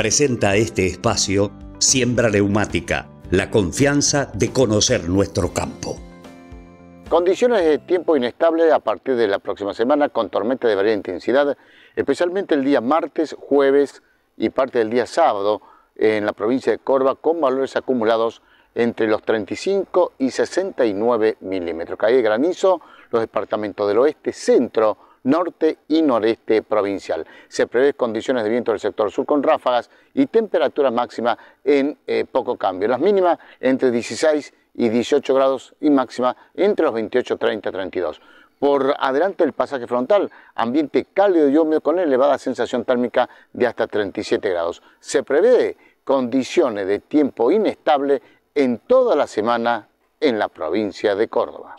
presenta este espacio Siembra Neumática, la confianza de conocer nuestro campo. Condiciones de tiempo inestable a partir de la próxima semana con tormenta de varia intensidad, especialmente el día martes, jueves y parte del día sábado en la provincia de Corva con valores acumulados entre los 35 y 69 milímetros. Cae de granizo los departamentos del oeste, centro, norte y noreste provincial. Se prevé condiciones de viento del sector sur con ráfagas y temperatura máxima en eh, poco cambio. Las mínimas entre 16 y 18 grados y máxima entre los 28, 30, 32. Por adelante el pasaje frontal, ambiente cálido y húmedo con elevada sensación térmica de hasta 37 grados. Se prevé condiciones de tiempo inestable en toda la semana en la provincia de Córdoba.